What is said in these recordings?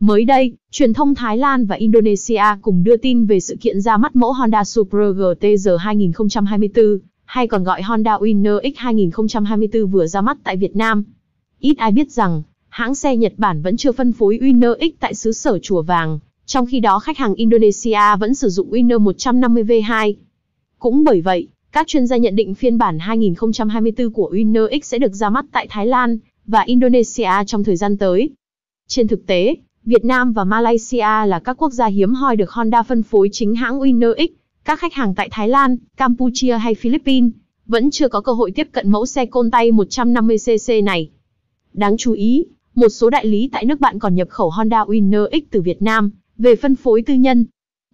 Mới đây, truyền thông Thái Lan và Indonesia cùng đưa tin về sự kiện ra mắt mẫu Honda Supra GTZ 2024, hay còn gọi Honda Winner X 2024 vừa ra mắt tại Việt Nam. Ít ai biết rằng, hãng xe Nhật Bản vẫn chưa phân phối Winner X tại xứ sở Chùa Vàng, trong khi đó khách hàng Indonesia vẫn sử dụng Winner 150V2. Cũng bởi vậy, các chuyên gia nhận định phiên bản 2024 của Winner X sẽ được ra mắt tại Thái Lan và Indonesia trong thời gian tới. Trên thực tế, Việt Nam và Malaysia là các quốc gia hiếm hoi được Honda phân phối chính hãng Winner X. Các khách hàng tại Thái Lan, Campuchia hay Philippines vẫn chưa có cơ hội tiếp cận mẫu xe côn tay 150cc này. Đáng chú ý, một số đại lý tại nước bạn còn nhập khẩu Honda Winner X từ Việt Nam về phân phối tư nhân.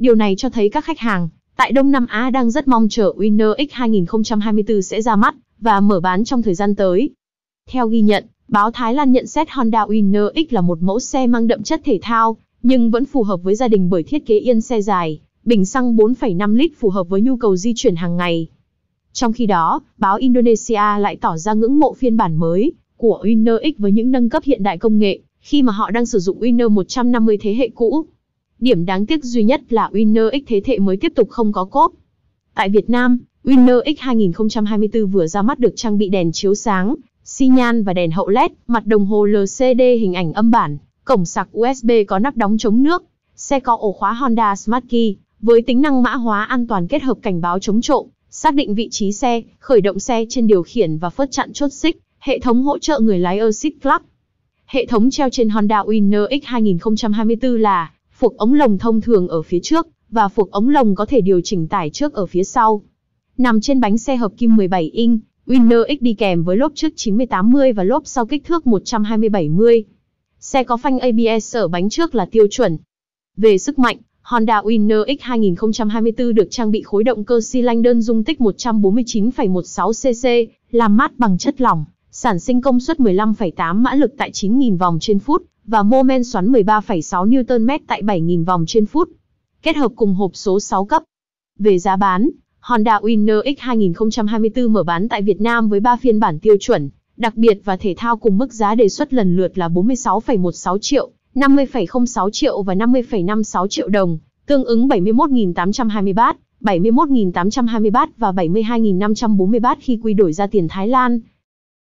Điều này cho thấy các khách hàng tại Đông Nam Á đang rất mong chờ Winner X 2024 sẽ ra mắt và mở bán trong thời gian tới. Theo ghi nhận, Báo Thái Lan nhận xét Honda Winner X là một mẫu xe mang đậm chất thể thao, nhưng vẫn phù hợp với gia đình bởi thiết kế yên xe dài, bình xăng 4,5 lít phù hợp với nhu cầu di chuyển hàng ngày. Trong khi đó, báo Indonesia lại tỏ ra ngưỡng mộ phiên bản mới của Winner X với những nâng cấp hiện đại công nghệ, khi mà họ đang sử dụng Winner 150 thế hệ cũ. Điểm đáng tiếc duy nhất là Winner X thế hệ mới tiếp tục không có cốp. Tại Việt Nam, Winner X 2024 vừa ra mắt được trang bị đèn chiếu sáng, xi nhan và đèn hậu LED, mặt đồng hồ LCD hình ảnh âm bản, cổng sạc USB có nắp đóng chống nước. Xe có ổ khóa Honda Smart Key với tính năng mã hóa an toàn kết hợp cảnh báo chống trộm, xác định vị trí xe, khởi động xe trên điều khiển và phớt chặn chốt xích, hệ thống hỗ trợ người lái Assist Plug. Hệ thống treo trên Honda Winner X 2024 là phuộc ống lồng thông thường ở phía trước và phuộc ống lồng có thể điều chỉnh tải trước ở phía sau. Nằm trên bánh xe hợp kim 17 inch, Winner X đi kèm với lốp trước 90-80 và lốp sau kích thước 120-70. Xe có phanh ABS ở bánh trước là tiêu chuẩn. Về sức mạnh, Honda Winner X 2024 được trang bị khối động cơ xi lanh đơn dung tích 149,16 cc, làm mát bằng chất lỏng, sản sinh công suất 15,8 mã lực tại 9.000 vòng trên phút và mô men xoắn 13,6 Nm tại 7.000 vòng trên phút. Kết hợp cùng hộp số 6 cấp. Về giá bán, Honda Winner X 2024 mở bán tại Việt Nam với 3 phiên bản tiêu chuẩn, đặc biệt và thể thao cùng mức giá đề xuất lần lượt là 46,16 triệu, 50,06 triệu và 50,56 triệu đồng, tương ứng 71.820 bát, 71.820 bát và 72.540 bát khi quy đổi ra tiền Thái Lan.